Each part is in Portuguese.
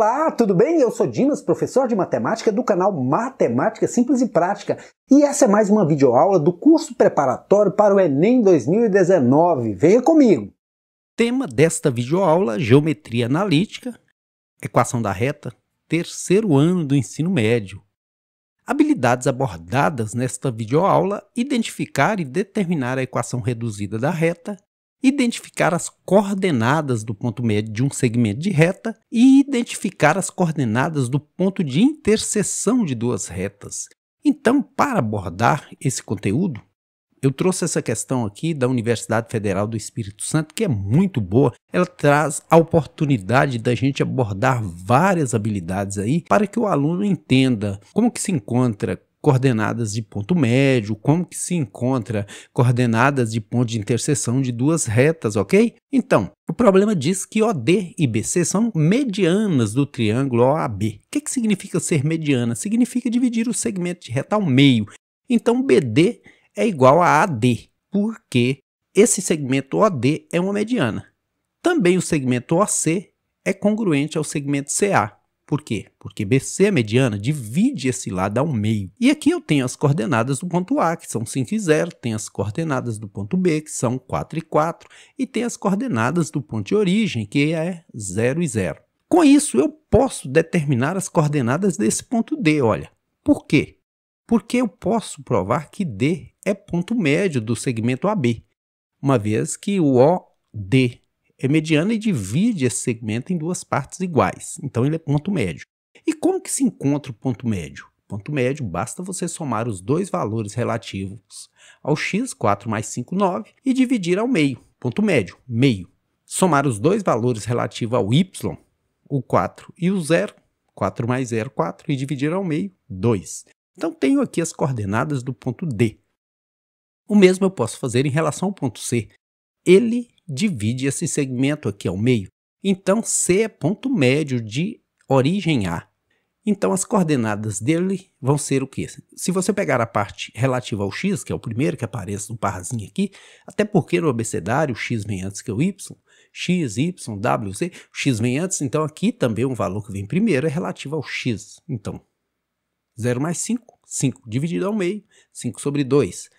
Olá, tudo bem? Eu sou Dimas, professor de matemática do canal Matemática Simples e Prática. E essa é mais uma videoaula do curso preparatório para o Enem 2019. Venha comigo! Tema desta videoaula, geometria analítica, equação da reta, terceiro ano do ensino médio. Habilidades abordadas nesta videoaula, identificar e determinar a equação reduzida da reta, identificar as coordenadas do ponto médio de um segmento de reta e identificar as coordenadas do ponto de interseção de duas retas. Então, para abordar esse conteúdo, eu trouxe essa questão aqui da Universidade Federal do Espírito Santo, que é muito boa. Ela traz a oportunidade da gente abordar várias habilidades aí para que o aluno entenda como que se encontra, coordenadas de ponto médio, como que se encontra coordenadas de ponto de interseção de duas retas, ok? Então, o problema diz que OD e BC são medianas do triângulo OAB. O que, que significa ser mediana? Significa dividir o segmento de reta ao meio. Então, BD é igual a AD, porque esse segmento OD é uma mediana. Também o segmento OC é congruente ao segmento CA. Por quê? Porque BC, é mediana, divide esse lado ao meio. E aqui eu tenho as coordenadas do ponto A, que são 5 e 0, tem as coordenadas do ponto B, que são 4 e 4, e tem as coordenadas do ponto de origem, que é 0 e 0. Com isso, eu posso determinar as coordenadas desse ponto D, olha. Por quê? Porque eu posso provar que D é ponto médio do segmento AB, uma vez que o OD é mediana e divide esse segmento em duas partes iguais. Então ele é ponto médio. E como que se encontra o ponto médio? Ponto médio, basta você somar os dois valores relativos ao x, 4 mais 5, 9, e dividir ao meio. Ponto médio, meio. Somar os dois valores relativos ao y, o 4 e o 0, 4 mais 0, 4, e dividir ao meio, 2. Então tenho aqui as coordenadas do ponto D. O mesmo eu posso fazer em relação ao ponto C. Ele divide esse segmento aqui ao meio. Então, C é ponto médio de origem A. Então, as coordenadas dele vão ser o quê? Se você pegar a parte relativa ao x, que é o primeiro que aparece no parzinho aqui, até porque no abecedário x vem antes que o y, x, y, w, z, x vem antes, então aqui também um valor que vem primeiro é relativo ao x. Então, 0 mais 5, 5 dividido ao meio, 5 sobre 2.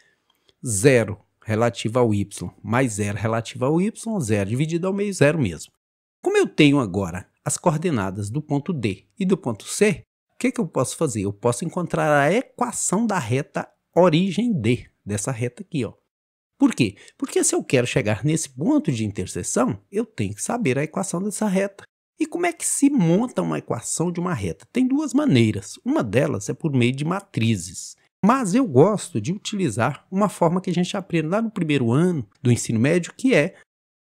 0 relativa ao y mais zero relativa ao y, zero dividido ao meio, zero mesmo. Como eu tenho agora as coordenadas do ponto D e do ponto C, o que, que eu posso fazer? Eu posso encontrar a equação da reta origem D, dessa reta aqui. Ó. Por quê? Porque se eu quero chegar nesse ponto de interseção, eu tenho que saber a equação dessa reta. E como é que se monta uma equação de uma reta? Tem duas maneiras. Uma delas é por meio de matrizes. Mas eu gosto de utilizar uma forma que a gente aprende lá no primeiro ano do ensino médio, que é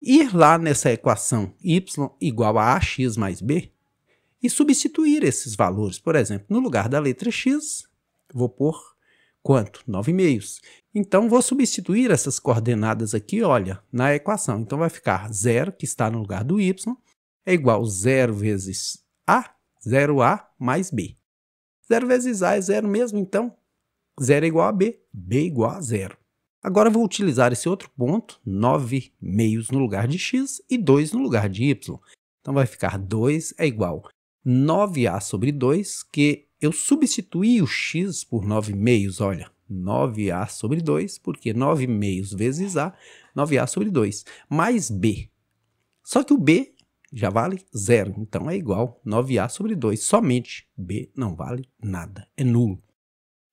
ir lá nessa equação y igual a ax mais b e substituir esses valores. Por exemplo, no lugar da letra x, vou pôr quanto? 9 meios. Então, vou substituir essas coordenadas aqui, olha, na equação. Então, vai ficar zero, que está no lugar do y, é igual a 0 vezes a, 0a mais b. 0 vezes a é zero mesmo, então zero é igual a B, B é igual a zero. Agora vou utilizar esse outro ponto, 9 meios no lugar de x e 2 no lugar de y. Então vai ficar 2 é igual a 9a sobre 2, que eu substituí o x por 9 meios, olha, 9a sobre 2, porque 9 meios vezes a, 9a sobre 2, mais b. Só que o b já vale zero, então é igual 9a sobre 2, somente b não vale nada, é nulo.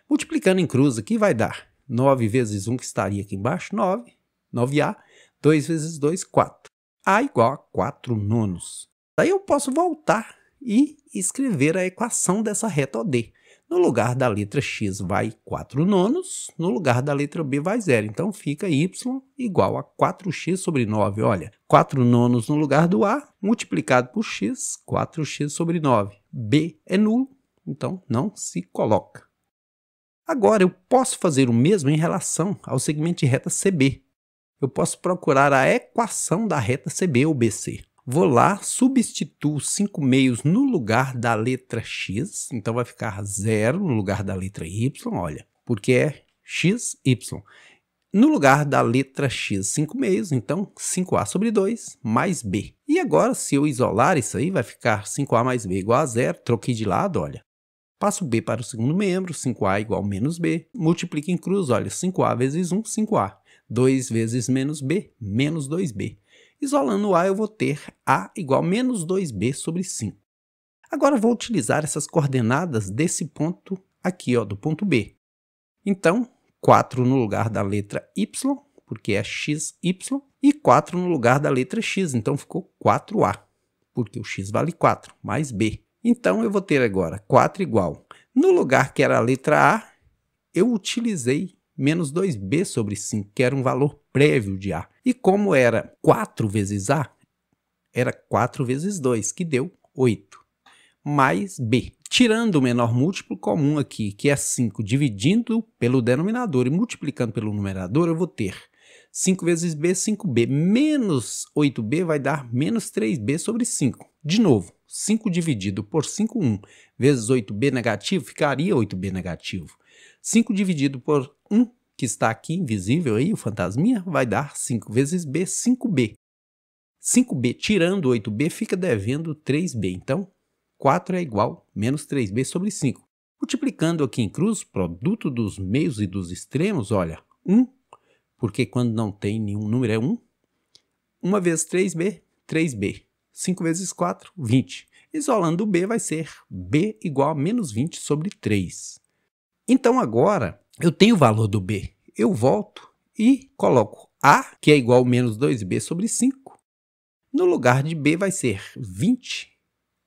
Multiplicando em cruz aqui vai dar 9 vezes 1, que estaria aqui embaixo, 9. 9A. 2 vezes 2, 4. A igual a 4 nonos. Daí eu posso voltar e escrever a equação dessa reta OD. No lugar da letra x vai 4 nonos, no lugar da letra b vai zero. Então fica y igual a 4x sobre 9. Olha, 4 nonos no lugar do a, multiplicado por x, 4x sobre 9. b é nulo, então não se coloca. Agora, eu posso fazer o mesmo em relação ao segmento de reta CB. Eu posso procurar a equação da reta CB ou BC. Vou lá, substituo 5 meios no lugar da letra x, então vai ficar zero no lugar da letra y, olha, porque é x, y. No lugar da letra x, 5 meios, então 5a sobre 2 mais b. E agora, se eu isolar isso aí, vai ficar 5a mais b igual a zero, troquei de lado, olha, Passo B para o segundo membro, 5A igual a menos B. Multiplica em cruz, olha, 5A vezes 1, 5A. 2 vezes menos B, menos 2B. Isolando A, eu vou ter A igual a menos 2B sobre 5. Agora vou utilizar essas coordenadas desse ponto aqui, ó, do ponto B. Então, 4 no lugar da letra Y, porque é XY, e 4 no lugar da letra X, então ficou 4A, porque o X vale 4, mais B. Então eu vou ter agora 4 igual. No lugar que era a letra A, eu utilizei menos 2b sobre 5, que era um valor prévio de A. E como era 4 vezes A, era 4 vezes 2, que deu 8, mais B. Tirando o menor múltiplo comum aqui, que é 5, dividindo pelo denominador e multiplicando pelo numerador, eu vou ter 5 vezes B, 5B. Menos 8B vai dar menos 3B sobre 5. De novo, 5 dividido por 5, 1, vezes 8b negativo, ficaria 8b negativo. 5 dividido por 1, que está aqui invisível aí, o fantasminha, vai dar 5 vezes b, 5b. 5b tirando 8b fica devendo 3b, então 4 é igual a menos 3b sobre 5. Multiplicando aqui em cruz, produto dos meios e dos extremos, olha, 1, porque quando não tem nenhum número é 1, 1 vezes 3b, 3b. 5 vezes 4, 20. Isolando o B vai ser B igual a menos 20 sobre 3. Então agora eu tenho o valor do B. Eu volto e coloco A, que é igual a menos 2B sobre 5. No lugar de B vai ser 20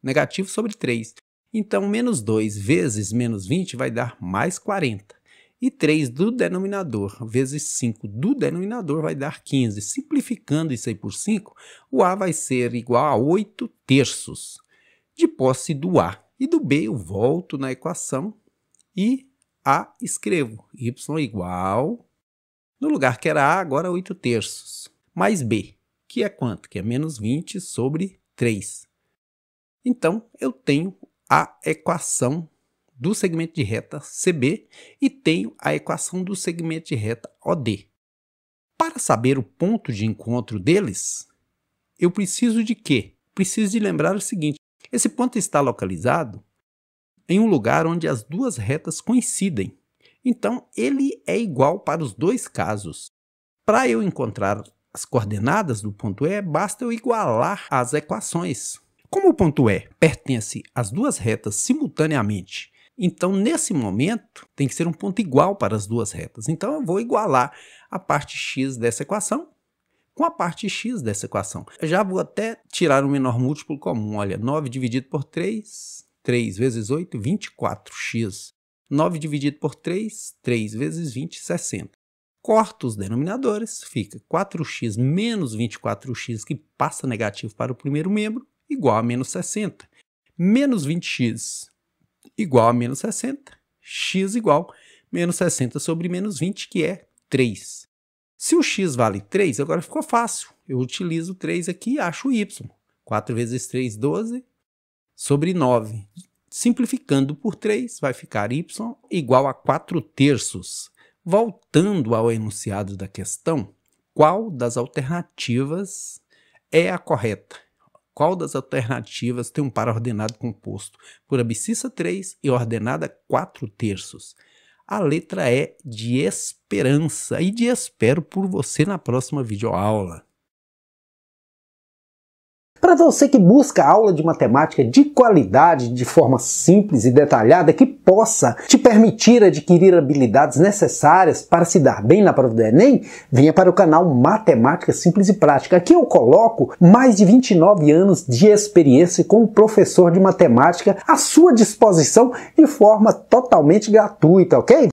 negativo sobre 3. Então, menos 2 vezes menos 20 vai dar mais 40. E 3 do denominador vezes 5 do denominador vai dar 15. Simplificando isso aí por 5, o A vai ser igual a 8 terços de posse do A. E do B eu volto na equação e A escrevo. Y igual, no lugar que era A, agora 8 é terços, mais B, que é quanto? Que é menos 20 sobre 3. Então, eu tenho a equação do segmento de reta CB e tenho a equação do segmento de reta OD. Para saber o ponto de encontro deles, eu preciso de quê? Preciso de lembrar o seguinte: esse ponto está localizado em um lugar onde as duas retas coincidem. Então, ele é igual para os dois casos. Para eu encontrar as coordenadas do ponto E, basta eu igualar as equações. Como o ponto E pertence às duas retas simultaneamente então, nesse momento, tem que ser um ponto igual para as duas retas. Então, eu vou igualar a parte x dessa equação com a parte x dessa equação. Eu já vou até tirar o menor múltiplo comum. Olha, 9 dividido por 3, 3 vezes 8, 24x. 9 dividido por 3, 3 vezes 20, 60. Corto os denominadores, fica 4x menos 24x, que passa negativo para o primeiro membro, igual a menos 60. Menos 20x igual a menos 60, x igual a menos 60 sobre menos 20, que é 3. Se o x vale 3, agora ficou fácil. Eu utilizo 3 aqui e acho o y. 4 vezes 3, 12, sobre 9. Simplificando por 3, vai ficar y igual a 4 terços. Voltando ao enunciado da questão, qual das alternativas é a correta? qual das alternativas tem um par ordenado composto por abscissa 3 e ordenada 4 terços? A letra é de esperança e de espero por você na próxima videoaula. Para você que busca aula de matemática de qualidade, de forma simples e detalhada, que possa te permitir adquirir habilidades necessárias para se dar bem na prova do Enem, venha para o canal Matemática Simples e Prática. Aqui eu coloco mais de 29 anos de experiência como professor de matemática à sua disposição de forma totalmente gratuita, ok?